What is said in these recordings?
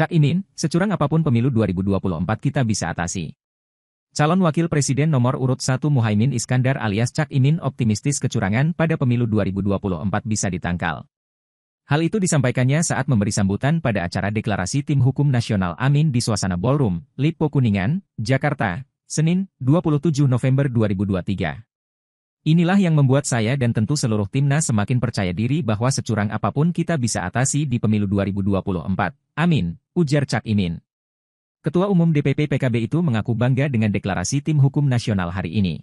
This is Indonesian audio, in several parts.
Cak Imin, securang apapun pemilu 2024 kita bisa atasi. Calon Wakil Presiden nomor urut 1 Muhaimin Iskandar alias Cak Imin optimistis kecurangan pada pemilu 2024 bisa ditangkal. Hal itu disampaikannya saat memberi sambutan pada acara deklarasi Tim Hukum Nasional Amin di suasana ballroom, Lippo Kuningan, Jakarta, Senin, 27 November 2023. Inilah yang membuat saya dan tentu seluruh timnas semakin percaya diri bahwa securang apapun kita bisa atasi di pemilu 2024. Amin ujar Cak Imin. Ketua Umum DPP PKB itu mengaku bangga dengan deklarasi tim hukum nasional hari ini.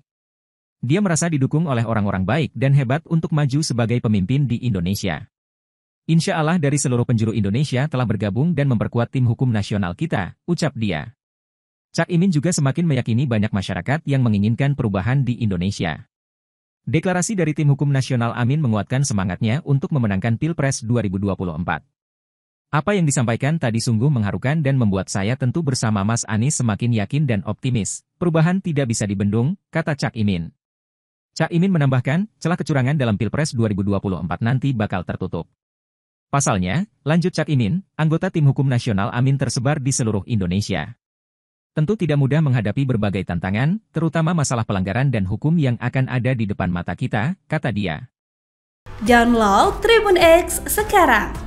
Dia merasa didukung oleh orang-orang baik dan hebat untuk maju sebagai pemimpin di Indonesia. Insya Allah dari seluruh penjuru Indonesia telah bergabung dan memperkuat tim hukum nasional kita, ucap dia. Cak Imin juga semakin meyakini banyak masyarakat yang menginginkan perubahan di Indonesia. Deklarasi dari tim hukum nasional Amin menguatkan semangatnya untuk memenangkan Pilpres 2024. Apa yang disampaikan tadi sungguh mengharukan dan membuat saya tentu bersama Mas Anies semakin yakin dan optimis. Perubahan tidak bisa dibendung, kata Cak Imin. Cak Imin menambahkan, celah kecurangan dalam Pilpres 2024 nanti bakal tertutup. Pasalnya, lanjut Cak Imin, anggota tim hukum nasional Amin tersebar di seluruh Indonesia. Tentu tidak mudah menghadapi berbagai tantangan, terutama masalah pelanggaran dan hukum yang akan ada di depan mata kita, kata dia. Download Tribun X sekarang